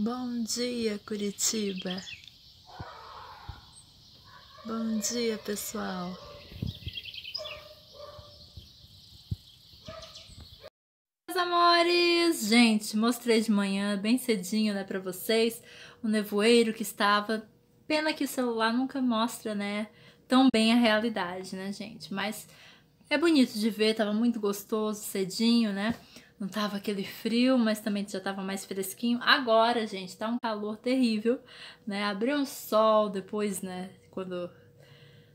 Bom dia, Curitiba. Bom dia, pessoal. Meus amores, gente, mostrei de manhã bem cedinho, né, para vocês, o nevoeiro que estava. Pena que o celular nunca mostra, né, tão bem a realidade, né, gente? Mas é bonito de ver, tava muito gostoso cedinho, né? não tava aquele frio, mas também já tava mais fresquinho. Agora, gente, tá um calor terrível, né? Abriu um sol depois, né? Quando.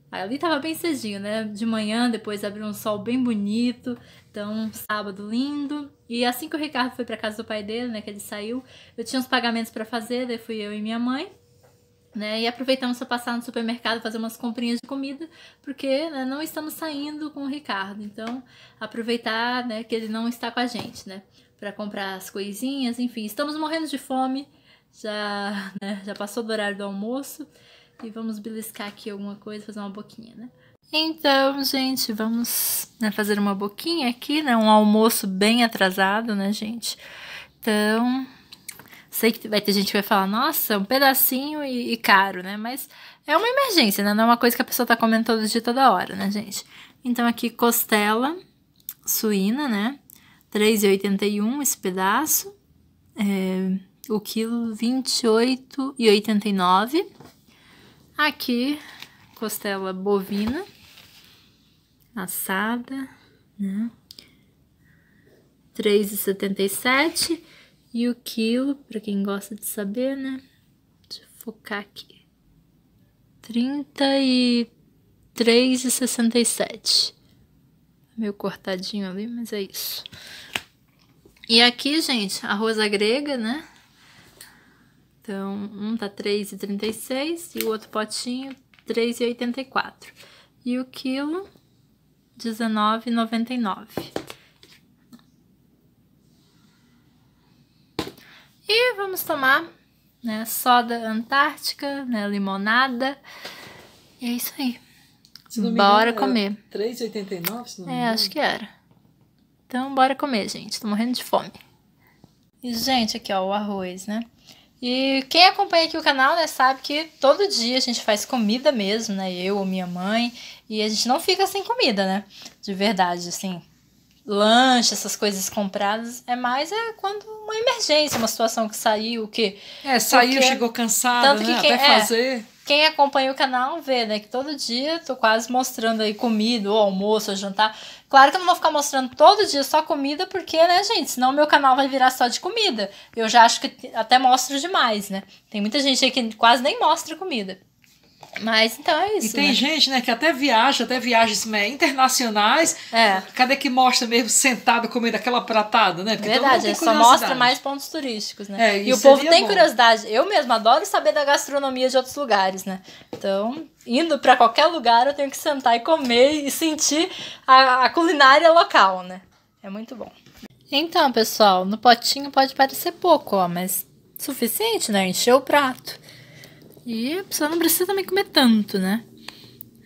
Ali tava bem cedinho, né? De manhã, depois abriu um sol bem bonito. Então, sábado lindo. E assim que o Ricardo foi para casa do pai dele, né? Que ele saiu, eu tinha uns pagamentos para fazer, daí fui eu e minha mãe. Né? E aproveitamos para passar no supermercado fazer umas comprinhas de comida, porque né, não estamos saindo com o Ricardo. Então, aproveitar né, que ele não está com a gente, né? Para comprar as coisinhas, enfim. Estamos morrendo de fome, já, né, já passou do horário do almoço. E vamos beliscar aqui alguma coisa, fazer uma boquinha, né? Então, gente, vamos né, fazer uma boquinha aqui, né? Um almoço bem atrasado, né, gente? Então, Sei que vai ter gente que vai falar, nossa, um pedacinho e, e caro, né? Mas é uma emergência, né? Não é uma coisa que a pessoa tá comendo todo dia, toda hora, né, gente? Então, aqui, costela suína, né? 3,81 esse pedaço. É, o quilo, 28,89. Aqui, costela bovina, assada, né? 3,77. E o quilo, para quem gosta de saber, né? Deixa eu focar aqui. 33,67. Meio cortadinho ali, mas é isso. E aqui, gente, arroz rosa grega, né? Então, um tá 3,36 e o outro potinho 3,84. E o quilo, 19,99. E vamos tomar né, soda antártica, né, limonada. E é isso aí. bora comer. 3,89, se não me É, acho que era. Então, bora comer, gente. Tô morrendo de fome. E, gente, aqui, ó, o arroz, né? E quem acompanha aqui o canal, né, sabe que todo dia a gente faz comida mesmo, né? Eu ou minha mãe. E a gente não fica sem comida, né? De verdade, assim lanche, essas coisas compradas, é mais é quando uma emergência, uma situação que saiu, o que É, saiu, porque, chegou cansado, tanto né? que quem, até é, fazer. Quem acompanha o canal vê, né, que todo dia tô quase mostrando aí comida, ou almoço, ou jantar. Claro que eu não vou ficar mostrando todo dia só comida, porque, né, gente, senão meu canal vai virar só de comida. Eu já acho que até mostro demais, né? Tem muita gente aí que quase nem mostra comida. Mas então é isso. E tem né? gente, né, que até viaja, até viagens né, internacionais. É. Cadê que mostra mesmo sentado comendo aquela pratada, né? Porque Verdade, é só mostra mais pontos turísticos, né? É, e o povo tem bom. curiosidade. Eu mesma adoro saber da gastronomia de outros lugares, né? Então, indo para qualquer lugar, eu tenho que sentar e comer e sentir a, a culinária local, né? É muito bom. Então, pessoal, no potinho pode parecer pouco, ó, mas suficiente, né? Encher o prato. E a pessoa não precisa também comer tanto, né?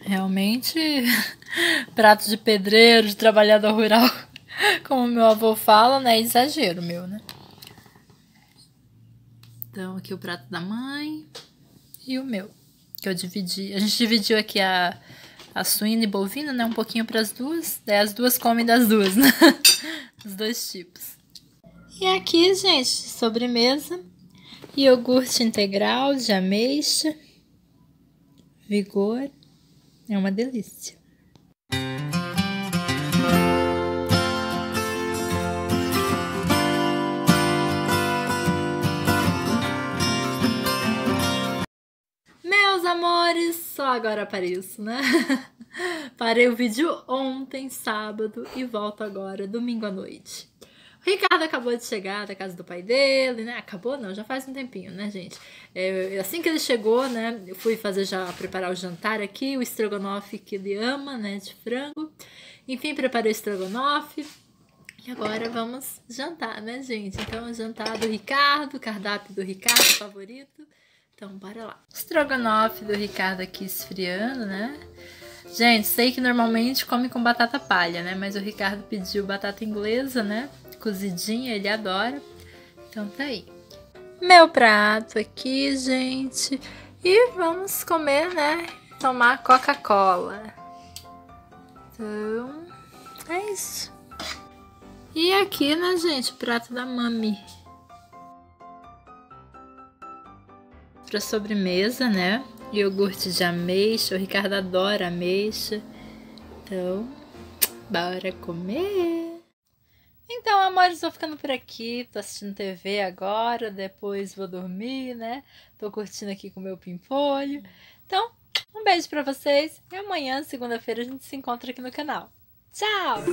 Realmente, prato de pedreiro, de trabalhador rural, como meu avô fala, né? É exagero meu, né? Então, aqui é o prato da mãe e o meu, que eu dividi. A gente dividiu aqui a, a suína e bovina, né? Um pouquinho para as duas. Daí as duas comem das duas, né? Os dois tipos. E aqui, gente, sobremesa. Iogurte integral de ameixa, vigor, é uma delícia. Meus amores, só agora apareço, né? Parei o vídeo ontem, sábado, e volto agora, domingo à noite. Ricardo acabou de chegar da casa do pai dele, né? Acabou não, já faz um tempinho, né, gente? É, assim que ele chegou, né, eu fui fazer já preparar o jantar aqui, o estrogonofe que ele ama, né, de frango. Enfim, preparei o estrogonofe. E agora vamos jantar, né, gente? Então, jantar do Ricardo, cardápio do Ricardo favorito. Então, bora lá. Estrogonofe do Ricardo aqui esfriando, né? Gente, sei que normalmente come com batata palha, né? Mas o Ricardo pediu batata inglesa, né? cozidinha, ele adora. Então tá aí. Meu prato aqui, gente. E vamos comer, né? Tomar Coca-Cola. Então, é isso. E aqui, né, gente, o prato da mami. Pra sobremesa, né? Iogurte de ameixa. O Ricardo adora ameixa. Então, bora comer! Então, amores, vou ficando por aqui. Tô assistindo TV agora, depois vou dormir, né? Tô curtindo aqui com o meu pimpolho. Então, um beijo para vocês e amanhã, segunda-feira, a gente se encontra aqui no canal. Tchau!